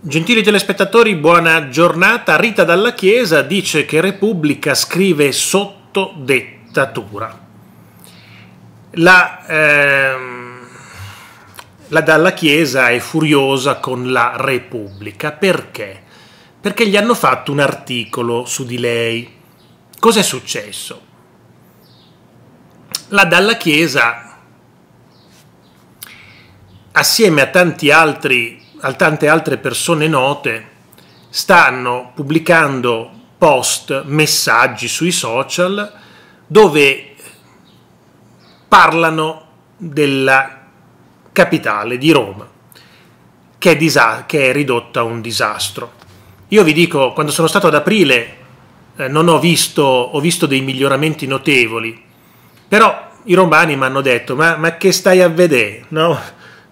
Gentili telespettatori, buona giornata. Rita dalla Chiesa dice che Repubblica scrive sotto dettatura. La, ehm, la Dalla Chiesa è furiosa con la Repubblica perché? Perché gli hanno fatto un articolo su di lei. Cos'è successo? La Dalla Chiesa, assieme a tanti altri a tante altre persone note stanno pubblicando post, messaggi sui social dove parlano della capitale di Roma, che è, che è ridotta a un disastro. Io vi dico, quando sono stato ad aprile eh, non ho visto, ho visto dei miglioramenti notevoli, però i romani mi hanno detto, ma, ma che stai a vedere? No?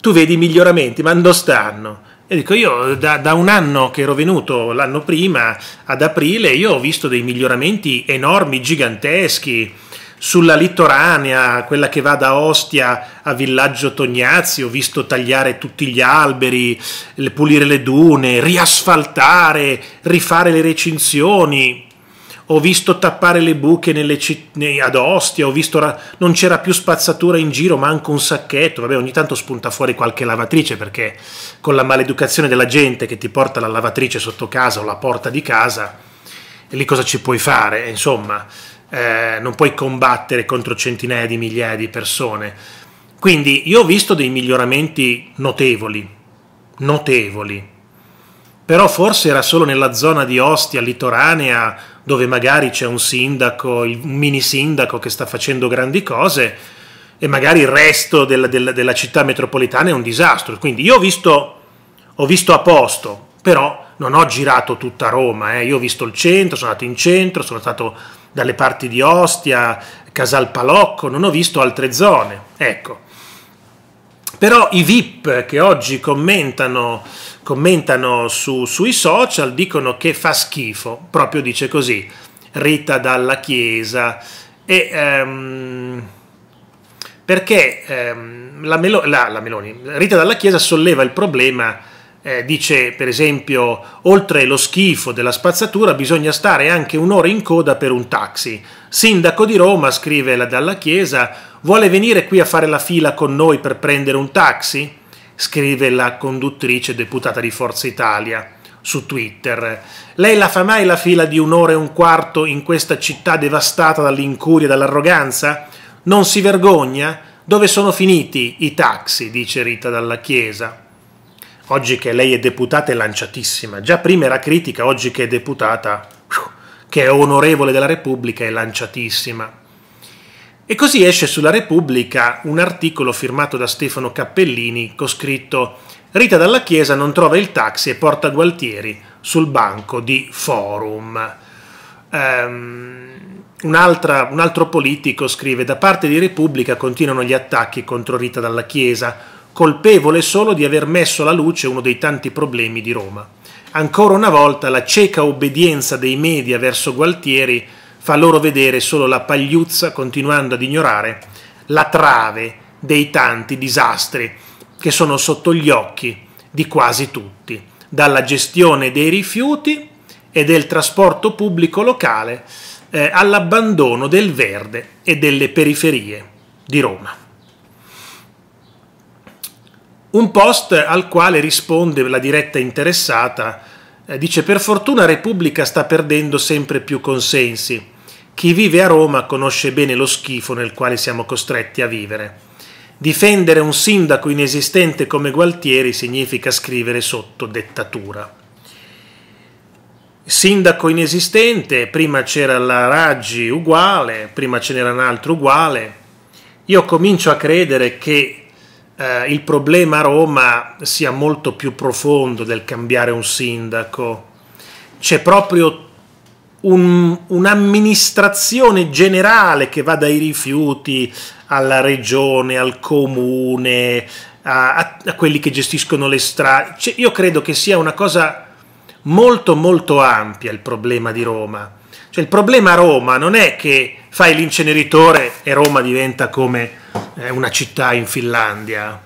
tu vedi i miglioramenti, ma non stanno? E dico io, da, da, un anno che ero venuto l'anno prima, ad aprile, io ho visto dei miglioramenti enormi, giganteschi, sulla litoranea, quella che va da Ostia a Villaggio Tognazzi, ho visto tagliare tutti gli alberi, pulire le dune, riasfaltare, rifare le recinzioni, ho visto tappare le buche nelle citt- ad Ostia, ho visto ra- non c'era più spazzatura in giro, manco un sacchetto. Vabbè, ogni tanto spunta fuori qualche lavatrice perché con la maleducazione della gente che ti porta la lavatrice sotto casa o la porta di casa, lì cosa ci puoi fare? Insomma, eh, non puoi combattere contro centinaia di migliaia di persone. Quindi io ho visto dei miglioramenti notevoli, notevoli. Però forse era solo nella zona di Ostia, litoranea, dove magari c'è un sindaco, un mini sindaco che sta facendo grandi cose e magari il resto della, della, della città metropolitana è un disastro. Quindi io ho visto, ho visto a posto, però non ho girato tutta Roma, eh. io ho visto il centro, sono andato in centro, sono stato dalle parti di Ostia, Casal Palocco, non ho visto altre zone. Ecco, però i VIP che oggi commentano, commentano su, sui social dicono che fa schifo, proprio dice così, Rita dalla Chiesa. E, um, perché um, la, Melo- la, la Meloni, Rita dalla Chiesa solleva il problema eh, dice per esempio oltre lo schifo della spazzatura bisogna stare anche un'ora in coda per un taxi. Sindaco di Roma, scrive la Dalla Chiesa, vuole venire qui a fare la fila con noi per prendere un taxi? Scrive la conduttrice deputata di Forza Italia su Twitter. Lei la fa mai la fila di un'ora e un quarto in questa città devastata dall'incuria e dall'arroganza? Non si vergogna? Dove sono finiti i taxi? dice Rita Dalla Chiesa oggi che lei è deputata è lanciatissima, già prima era critica, oggi che è deputata, che è onorevole della Repubblica, è lanciatissima. E così esce sulla Repubblica un articolo firmato da Stefano Cappellini con scritto Rita dalla Chiesa non trova il taxi e porta Gualtieri sul banco di Forum. Um, ehm, un, altra, un altro politico scrive da parte di Repubblica continuano gli attacchi contro Rita dalla Chiesa, colpevole solo di aver messo alla luce uno dei tanti problemi di Roma. Ancora una volta la cieca obbedienza dei media verso Gualtieri fa loro vedere solo la pagliuzza, continuando ad ignorare la trave dei tanti disastri che sono sotto gli occhi di quasi tutti, dalla gestione dei rifiuti e del trasporto pubblico locale eh, all'abbandono del verde e delle periferie di Roma. Un post al quale risponde la diretta interessata, eh, dice per fortuna Repubblica sta perdendo sempre più consensi. Chi vive a Roma conosce bene lo schifo nel quale siamo costretti a vivere. Difendere un sindaco inesistente come Gualtieri significa scrivere sotto dettatura. Sindaco inesistente, prima c'era la Raggi uguale, prima ce n'era un altro uguale. Io comincio a credere che eh, il problema a Roma sia molto più profondo del cambiare un sindaco. C'è proprio un, un'amministrazione generale che va dai rifiuti alla regione, al comune, a, a, a quelli che gestiscono le strade. Cioè, io credo che sia una cosa molto molto ampia il problema di Roma. Cioè, il problema a Roma non è che fai l'inceneritore e Roma diventa come eh, una città in Finlandia,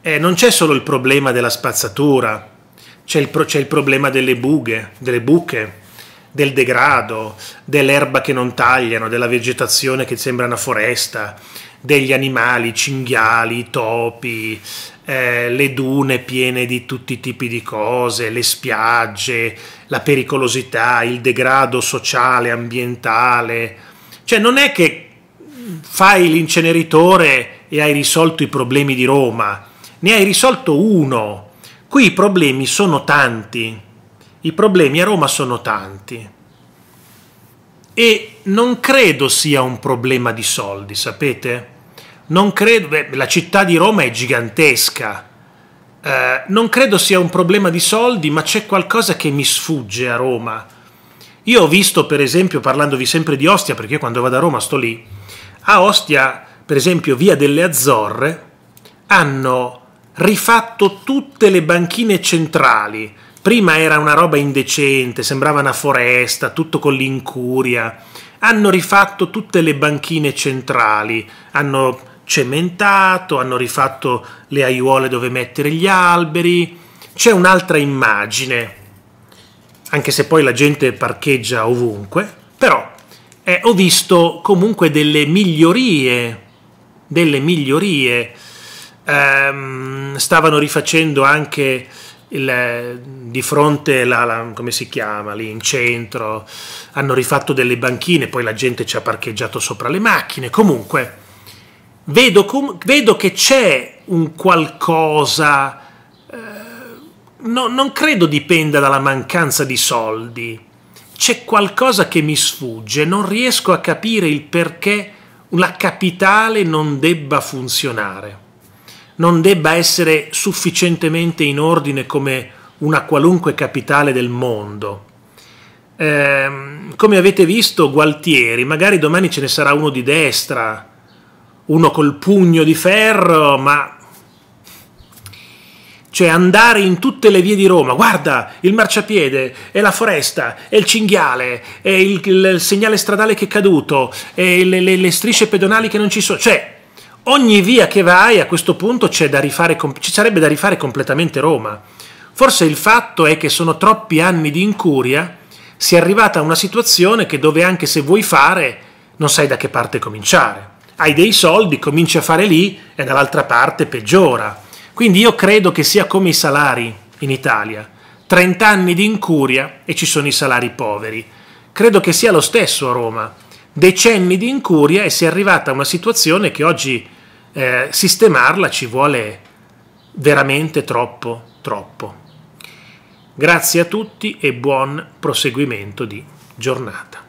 eh, non c'è solo il problema della spazzatura, c'è il, pro- c'è il problema delle bughe, delle buche, del degrado, dell'erba che non tagliano, della vegetazione che sembra una foresta, degli animali, cinghiali, topi, eh, le dune piene di tutti i tipi di cose, le spiagge, la pericolosità, il degrado sociale, ambientale. Cioè non è che fai l'inceneritore e hai risolto i problemi di Roma, ne hai risolto uno. Qui i problemi sono tanti, i problemi a Roma sono tanti. E non credo sia un problema di soldi, sapete? Non credo, beh, la città di Roma è gigantesca. Eh, non credo sia un problema di soldi, ma c'è qualcosa che mi sfugge a Roma. Io ho visto, per esempio, parlandovi sempre di Ostia, perché quando vado a Roma sto lì, a Ostia, per esempio, via delle Azzorre, hanno rifatto tutte le banchine centrali. Prima era una roba indecente, sembrava una foresta, tutto con l'incuria. Hanno rifatto tutte le banchine centrali, hanno cementato, hanno rifatto le aiuole dove mettere gli alberi. C'è un'altra immagine, anche se poi la gente parcheggia ovunque, però eh, ho visto comunque delle migliorie, delle migliorie. Um, stavano rifacendo anche il, di fronte, la, la, come si chiama, lì in centro, hanno rifatto delle banchine, poi la gente ci ha parcheggiato sopra le macchine, comunque vedo, com, vedo che c'è un qualcosa, eh, no, non credo dipenda dalla mancanza di soldi, c'è qualcosa che mi sfugge, non riesco a capire il perché la capitale non debba funzionare, non debba essere sufficientemente in ordine come una qualunque capitale del mondo. Eh, come avete visto, Gualtieri, magari domani ce ne sarà uno di destra, uno col pugno di ferro, ma cioè andare in tutte le vie di Roma, guarda il marciapiede, è la foresta, è il cinghiale, è il, il, il segnale stradale che è caduto, è le, le, le strisce pedonali che non ci sono. Cioè ogni via che vai a questo punto da rifare, ci sarebbe da rifare completamente Roma. Forse il fatto è che sono troppi anni di incuria, si è arrivata a una situazione che dove anche se vuoi fare non sai da che parte cominciare. Hai dei soldi, cominci a fare lì e dall'altra parte peggiora. Quindi io credo che sia come i salari in Italia, 30 anni di incuria e ci sono i salari poveri. Credo che sia lo stesso a Roma, decenni di incuria e si è arrivata a una situazione che oggi eh, sistemarla ci vuole veramente troppo, troppo. Grazie a tutti e buon proseguimento di giornata.